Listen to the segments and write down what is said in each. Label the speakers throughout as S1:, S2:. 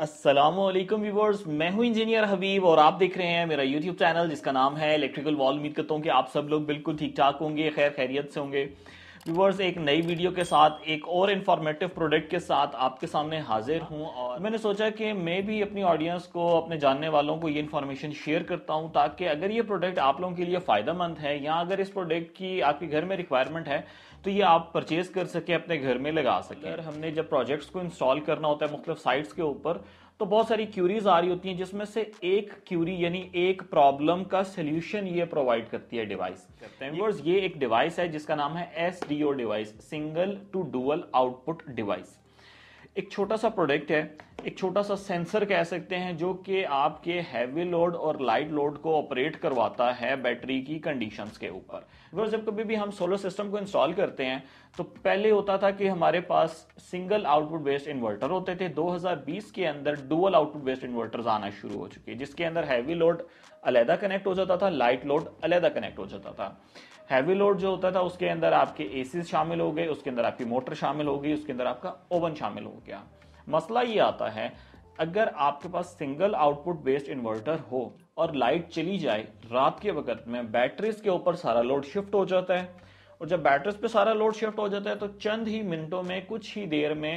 S1: Aslam viewers मैं हूं engineer हबीब और आप देख रहे हैं मेरा यूट्यूब चैनल जिसका नाम है इलेक्ट्रिकल वॉल उम्मीद करता हूँ कि आप सब लोग बिल्कुल ठीक ठाक होंगे खैर खैरियत से होंगे व्यूवर्स एक नई वीडियो के साथ एक और इन्फॉर्मेटिव प्रोडक्ट के साथ आपके सामने हाजिर हूँ और मैंने सोचा कि मैं भी अपनी ऑडियंस को अपने जानने वालों को ये इन्फॉर्मेशन शेयर करता हूँ ताकि अगर ये प्रोडक्ट आप लोगों के लिए फ़ायदेमंद है या अगर इस प्रोडक्ट की आपके घर में रिक्वायरमेंट है तो ये आप परचेज कर सके अपने घर में लगा सके हमने जब प्रोजेक्ट्स को इंस्टॉल करना होता है मुख्तलिफ साइट्स के ऊपर तो बहुत सारी क्यूरीज आ रही होती हैं जिसमें से एक क्यूरी यानी एक प्रॉब्लम का सोल्यूशन ये प्रोवाइड करती है डिवाइस ये एक डिवाइस है जिसका नाम है S D O device single to dual output device एक छोटा सा प्रोडक्ट है एक छोटा सा सेंसर कह सकते हैं जो कि आपके हैवी लोड और लाइट लोड को ऑपरेट करवाता है बैटरी की कंडीशंस के ऊपर अगर जब कभी भी हम सोलर सिस्टम को इंस्टॉल करते हैं तो पहले होता था कि हमारे पास सिंगल आउटपुट बेस्ड इन्वर्टर होते थे 2020 के अंदर डुअल आउटपुट बेस्ड इन्वर्टर आना शुरू हो चुके जिसके अंदर हैवी लोड अलहदा कनेक्ट हो जाता था लाइट लोड अलहदा कनेक्ट हो जाता था हैवी लोड जो होता था उसके अंदर आपके ए शामिल हो गए उसके अंदर आपकी मोटर शामिल हो गई उसके अंदर आपका ओवन शामिल हो गया मसला ये आता है अगर आपके पास सिंगल आउटपुट बेस्ड इन्वर्टर हो और लाइट चली जाए रात के वक्त में बैटरीज के ऊपर सारा लोड शिफ्ट हो जाता है और जब बैटरीज पे सारा लोड शिफ्ट हो जाता है तो चंद ही मिनटों में कुछ ही देर में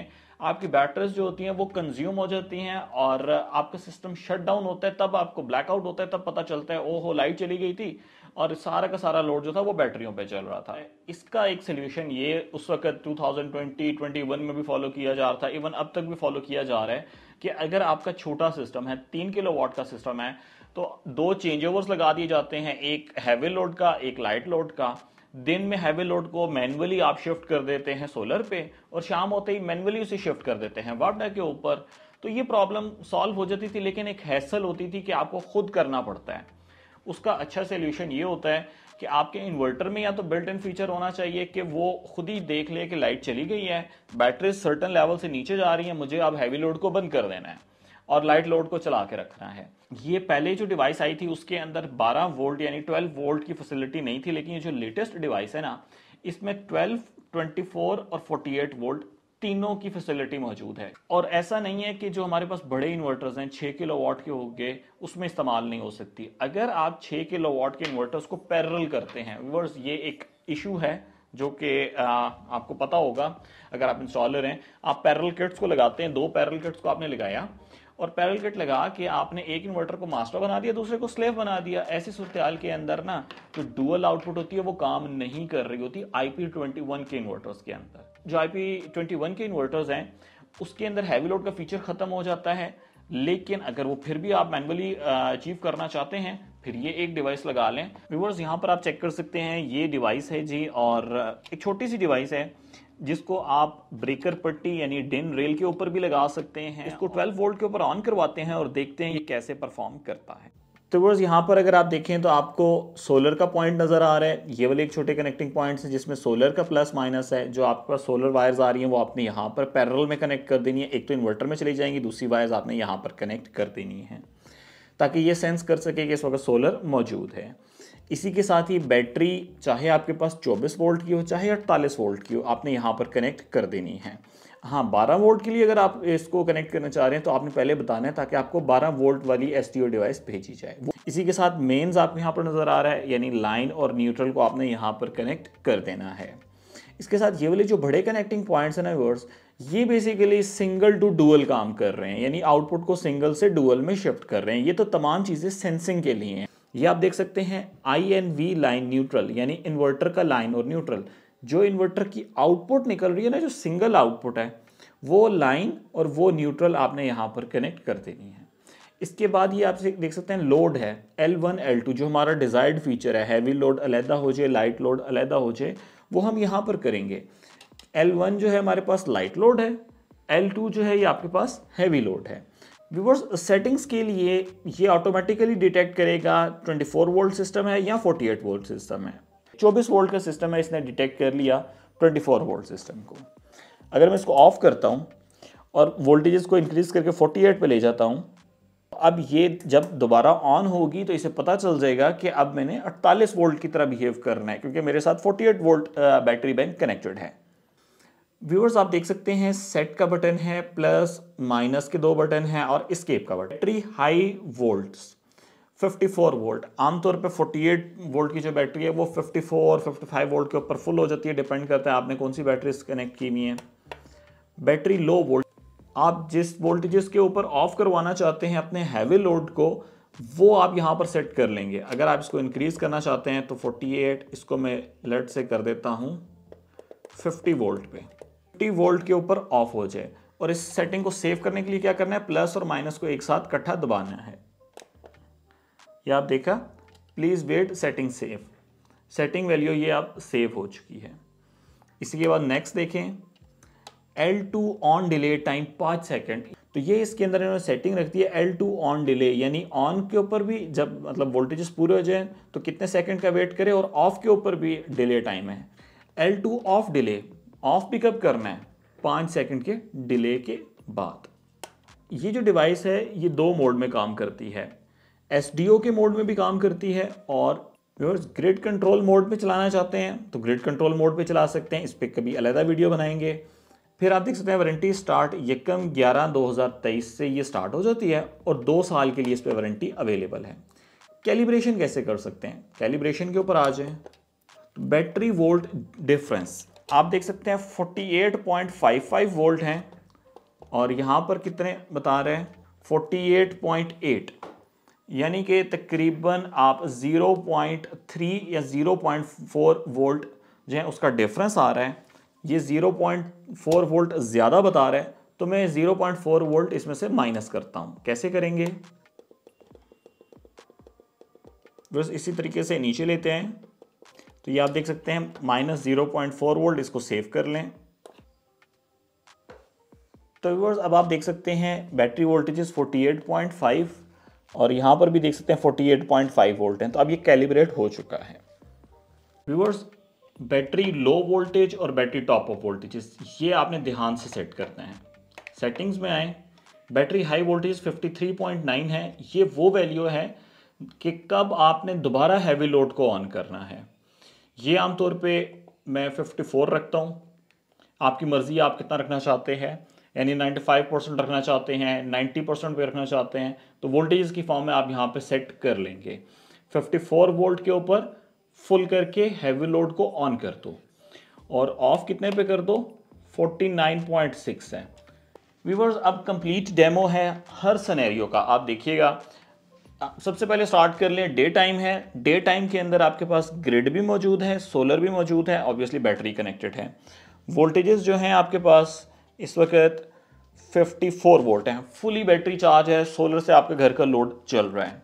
S1: आपकी बैटरीज जो होती हैं वो कंज्यूम हो जाती हैं और आपका सिस्टम शट डाउन होता है तब आपको ब्लैकआउट होता है तब पता चलता है हो लाइट चली गई थी और सारा का सारा लोड जो था वो बैटरियों पे चल रहा था इसका एक सोल्यूशन ये उस वक्त 2020 21 में भी फॉलो किया जा रहा था इवन अब तक भी फॉलो किया जा रहा है कि अगर आपका छोटा सिस्टम है तीन किलो वॉट का सिस्टम है तो दो चेंज ओवर्स लगा दिए जाते हैं एक हैवी लोड का एक लाइट लोड का दिन में हैवी लोड को मैनुअली आप शिफ्ट कर देते हैं सोलर पे और शाम होते ही मैनुअली उसे शिफ्ट कर देते हैं वाटा के ऊपर तो ये प्रॉब्लम सॉल्व हो जाती थी लेकिन एक हैसल होती थी कि आपको खुद करना पड़ता है उसका अच्छा सोल्यूशन ये होता है कि आपके इन्वर्टर में या तो बिल्ट इन फीचर होना चाहिए कि वो खुद ही देख ले कि लाइट चली गई है बैटरी सर्टन लेवल से नीचे जा रही है मुझे अब हैवी लोड को बंद कर देना है और लाइट लोड को चला के रखना है ये पहले जो डिवाइस आई थी उसके अंदर 12 वोल्ट यानी 12 वोल्ट की फैसिलिटी नहीं थी लेकिन ये जो लेटेस्ट डिवाइस है ना इसमें 12, 24 और 48 वोल्ट तीनों की फैसिलिटी मौजूद है और ऐसा नहीं है कि जो हमारे पास बड़े इन्वर्टर्स हैं 6 किलो वाट के हो गए उसमें इस्तेमाल नहीं हो सकती अगर आप 6 किलो वाट के इन्वर्टर्स को पैरल करते हैं वर्स ये एक इशू है जो कि आपको पता होगा अगर आप इंस्टॉलर हैं आप पैरल किट्स को लगाते हैं दो पैरल किट्स को आपने लगाया और पैरल किट लगा के आपने एक इन्वर्टर को मास्टर बना दिया दूसरे को स्लेव बना दिया ऐसी सूरत के अंदर ना जो डुअल आउटपुट होती है वो काम नहीं कर रही होती आई पी ट्वेंटी वन के इन्वर्टर्स के अंदर जो आई पी ट्वेंटी वन के इन्वर्टर्स हैं उसके अंदर हैवी लोड का फीचर खत्म हो जाता है लेकिन अगर वो फिर भी आप मैनुअली अचीव करना चाहते हैं फिर ये एक डिवाइस लगा लें व्यूवर्स यहाँ पर आप चेक कर सकते हैं ये डिवाइस है जी और एक छोटी सी डिवाइस है जिसको आप ब्रेकर पट्टी यानी डिन रेल के ऊपर भी लगा सकते हैं इसको 12 वोल्ट के ऊपर ऑन करवाते हैं और देखते हैं ये कैसे परफॉर्म करता है तो बस यहाँ पर अगर आप देखें तो आपको सोलर का पॉइंट नज़र आ रहा है ये वाले एक छोटे कनेक्टिंग पॉइंट्स हैं जिसमें सोलर का प्लस माइनस है जो आपके पास सोलर वायर्स आ रही हैं वो आपने यहाँ पर पैरल में कनेक्ट कर देनी है एक तो इन्वर्टर में चली जाएंगी दूसरी वायर्स आपने यहाँ पर कनेक्ट कर देनी है ताकि ये सेंस कर सके कि इस वक्त सोलर मौजूद है इसी के साथ ही बैटरी चाहे आपके पास चौबीस वोल्ट की हो चाहे अड़तालीस वोल्ट की हो आपने यहाँ पर कनेक्ट कर देनी है हाँ बारह वोल्ट के लिए अगर आप इसको कनेक्ट करना चाह रहे हैं तो आपने पहले बताना है ताकि आपको बारह वोल्ट वाली एस डिवाइस भेजी जाए इसी के साथ मेन्स आपको यहाँ पर नज़र आ रहा है यानी लाइन और न्यूट्रल को आपने यहाँ पर कनेक्ट कर देना है इसके साथ ये वाले जो बड़े कनेक्टिंग पॉइंट्स हैं ना व्यूअर्स ये बेसिकली सिंगल टू डुअल काम कर रहे हैं यानी आउटपुट को सिंगल से डुअल में शिफ्ट कर रहे हैं ये तो तमाम चीज़ें सेंसिंग के लिए हैं ये आप देख सकते हैं I N V line neutral यानी इन्वर्टर का लाइन और न्यूट्रल जो इन्वर्टर की आउटपुट निकल रही है ना जो सिंगल आउटपुट है वो लाइन और वो न्यूट्रल आपने यहाँ पर कनेक्ट कर देनी है इसके बाद ये आप देख सकते हैं लोड है L1, L2 जो हमारा डिज़ायर्ड फीचर है हैवी लोड अलहदा हो जाए लाइट लोड अलहदा हो जाए वो हम यहाँ पर करेंगे L1 जो है हमारे पास लाइट लोड है L2 जो है ये आपके पास हैवी लोड है व्यूवर्स सेटिंग्स के लिए ये ऑटोमेटिकली डिटेक्ट करेगा 24 वोल्ट सिस्टम है या 48 वोल्ट सिस्टम है 24 वोल्ट का सिस्टम है इसने डिटेक्ट कर लिया 24 वोल्ट सिस्टम को अगर मैं इसको ऑफ करता हूँ और वोल्टेजेस को इंक्रीज करके 48 पे ले जाता हूँ अब ये जब दोबारा ऑन होगी तो इसे पता चल जाएगा कि अब मैंने 48 वोल्ट की तरह बिहेव करना है क्योंकि मेरे साथ 48 वोल्ट बैटरी बैंक कनेक्टेड है व्यूअर्स आप देख सकते हैं सेट का बटन है प्लस माइनस के दो बटन हैं और स्केप का button battery high volts 54 volt आमतौर पे 48 वोल्ट की जो बैटरी है वो 54 और 55 वोल्ट के ऊपर फुल हो जाती है डिपेंड करता है आपने कौन सी बैटरी कनेक्ट की हुई है बैटरी लो वोल्ट आप जिस वोल्टेजेस के ऊपर ऑफ करवाना चाहते हैं अपने हैवी लोड को वो आप यहाँ पर सेट कर लेंगे अगर आप इसको इंक्रीज़ करना चाहते हैं तो 48 इसको मैं लेट से कर देता हूँ 50 वोल्ट पे 50 वोल्ट के ऊपर ऑफ हो जाए और इस सेटिंग को सेव करने के लिए क्या करना है प्लस और माइनस को एक साथ कट्ठा दबाना है ये आप देखा please wait setting save setting value ये आप सेव हो चुकी है इसके बाद नेक्स्ट देखें L two on delay time पाँच सेकेंड तो ये इसके अंदर इन्होंने सेटिंग रख दी है एल टू ऑन डिले यानी ऑन के ऊपर भी जब मतलब वोल्टेजेस पूरे हो जाए तो कितने सेकेंड का वेट करें और ऑफ के ऊपर भी डिले टाइम है L two off delay off भी कब करना है पाँच सेकेंड के डिले के बाद ये जो डिवाइस है ये दो मोड में काम करती है एस के मोड में भी काम करती है और व्यूअर्स ग्रिड कंट्रोल मोड में चलाना चाहते हैं तो ग्रिड कंट्रोल मोड पे चला सकते हैं इस पर कभी अलहदा वीडियो बनाएंगे फिर आप देख सकते हैं वारंटी स्टार्ट यकम ग्यारह 2023 से ये स्टार्ट हो जाती है और दो साल के लिए इस पर वारंटी अवेलेबल है कैलिब्रेशन कैसे कर सकते हैं कैलिब्रेशन के ऊपर आ जाए बैटरी वोल्ट डिफरेंस आप देख सकते हैं 48.55 वोल्ट हैं और यहाँ पर कितने बता रहे हैं यानी कि तकरीबन आप 0.3 या 0.4 वोल्ट जो है उसका डिफरेंस आ रहा है ये 0.4 वोल्ट ज़्यादा बता रहा है तो मैं 0.4 वोल्ट इसमें से माइनस करता हूँ कैसे करेंगे बस इसी तरीके से नीचे लेते हैं तो ये आप देख सकते हैं minus zero point four volt इसको सेव कर लें तो अब आप देख सकते हैं बैटरी वोल्टेजेस 48.5 और यहाँ पर भी देख सकते हैं 48.5 वोल्ट हैं तो अब ये कैलिब्रेट हो चुका है व्यूवर्स बैटरी लो वोल्टेज और बैटरी टॉप ऑफ वोल्टेज ये आपने ध्यान से सेट करते हैं सेटिंग्स में आए बैटरी हाई वोल्टेज 53.9 है ये वो वैल्यू है कि कब आपने दोबारा हैवी लोड को ऑन करना है ये आमतौर पर मैं फोर रखता हूँ आपकी मर्ज़ी आप कितना रखना चाहते हैं यानी 95 परसेंट रखना चाहते हैं 90 परसेंट पे रखना चाहते हैं तो वोल्टेज की फॉर्म में आप यहाँ पे सेट कर लेंगे 54 वोल्ट के ऊपर फुल करके हैवी लोड को ऑन कर दो और ऑफ कितने पे कर दो 49.6 है व्यूवर्स अब कंप्लीट डेमो है हर सनेरियो का आप देखिएगा सबसे पहले स्टार्ट कर लें डे टाइम है डे टाइम के अंदर आपके पास ग्रिड भी मौजूद है सोलर भी मौजूद है ऑब्वियसली बैटरी कनेक्टेड है वोल्टेजेस जो हैं आपके पास इस वक्त 54 वोल्ट है फुली बैटरी चार्ज है सोलर से आपके घर का लोड चल रहा है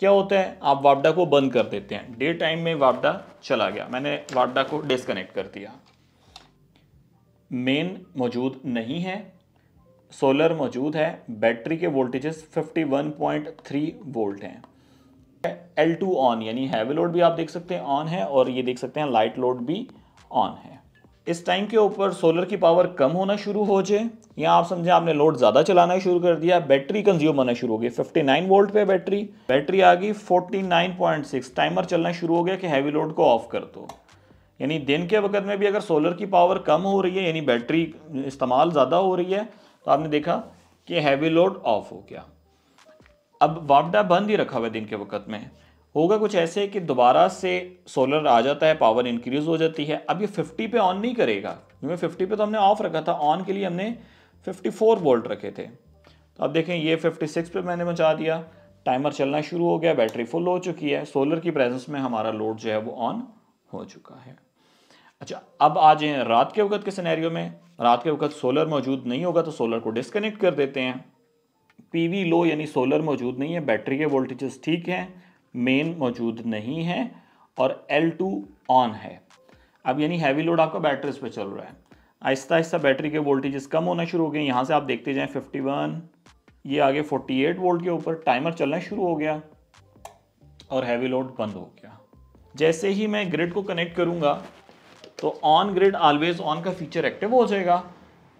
S1: क्या होता है आप वापडा को बंद कर देते हैं डे टाइम में वापडा चला गया मैंने वापडा को डिसकनेक्ट कर दिया मेन मौजूद नहीं है सोलर मौजूद है बैटरी के वोल्टेजेस 51.3 वोल्ट हैं एल टू ऑन यानी हैवी लोड भी आप देख सकते हैं ऑन है और ये देख सकते हैं लाइट लोड भी ऑन है इस टाइम के ऊपर सोलर की पावर कम होना शुरू हो जाए या आप समझे आपने लोड ज़्यादा चलाना शुरू कर दिया बैटरी कंज्यूम होना शुरू हो गई 59 वोल्ट पे बैटरी बैटरी आ गई 49.6 टाइमर चलना शुरू हो गया कि हैवी लोड को ऑफ कर दो यानी दिन के वक्त में भी अगर सोलर की पावर कम हो रही है यानी बैटरी इस्तेमाल ज़्यादा हो रही है तो आपने देखा कि हैवी लोड ऑफ हो गया अब वापडा बंद ही रखा हुआ है दिन के वक्त में होगा कुछ ऐसे कि दोबारा से सोलर आ जाता है पावर इंक्रीज हो जाती है अब ये 50 पे ऑन नहीं करेगा क्योंकि 50 पे तो हमने ऑफ रखा था ऑन के लिए हमने 54 वोल्ट रखे थे तो अब देखें ये 56 पे मैंने बचा दिया टाइमर चलना शुरू हो गया बैटरी फुल हो चुकी है सोलर की प्रेजेंस में हमारा लोड जो है वो ऑन हो चुका है अच्छा अब आ जाए रात के वक्त के सिनेरियो में रात के वक्त सोलर मौजूद नहीं होगा तो सोलर को डिस्कनेक्ट कर देते हैं पीवी लो यानी सोलर मौजूद नहीं है बैटरी के वोल्टेजेस ठीक हैं मेन मौजूद नहीं है और L2 ऑन है अब यानी हैवी लोड आपका बैटरीज पे चल रहा है आहिस्ता आहिस्ता बैटरी के वोल्टेजेस कम होना शुरू हो गए यहाँ से आप देखते जाएं 51 ये आगे 48 वोल्ट के ऊपर टाइमर चलना शुरू हो गया और हैवी लोड बंद हो गया जैसे ही मैं ग्रिड को कनेक्ट करूँगा तो ऑन ग्रिड ऑलवेज ऑन का फीचर एक्टिव हो जाएगा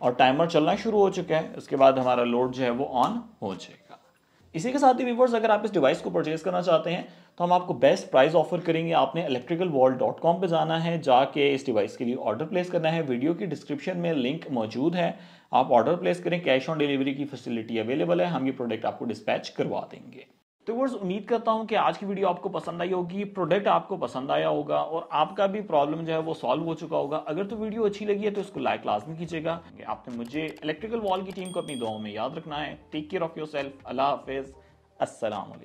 S1: और टाइमर चलना शुरू हो चुका है उसके बाद हमारा लोड जो है वो ऑन हो जाएगा इसी के साथ ही व्यूवर्स अगर आप इस डिवाइस को परचेज करना चाहते हैं तो हम आपको बेस्ट प्राइस ऑफर करेंगे आपने इलेक्ट्रिकल वर्ल्ड डॉट कॉम पर जाना है जाके इस डिवाइस के लिए ऑर्डर प्लेस करना है वीडियो की डिस्क्रिप्शन में लिंक मौजूद है आप ऑर्डर प्लेस करें कैश ऑन डिलीवरी की फैसिलिटी अवेलेबल है हम ये प्रोडक्ट आपको डिस्पैच करवा देंगे तो वर्ष उम्मीद करता हूं कि आज की वीडियो आपको पसंद आई होगी प्रोडक्ट आपको पसंद आया होगा और आपका भी प्रॉब्लम जो है वो सॉल्व हो चुका होगा अगर तो वीडियो अच्छी लगी है तो इसको लाइक लाजमी कीजिएगा आपने मुझे इलेक्ट्रिकल वॉल की टीम को अपनी दुआओं में याद रखना है take care of yourself अल्लाह हाफिज असल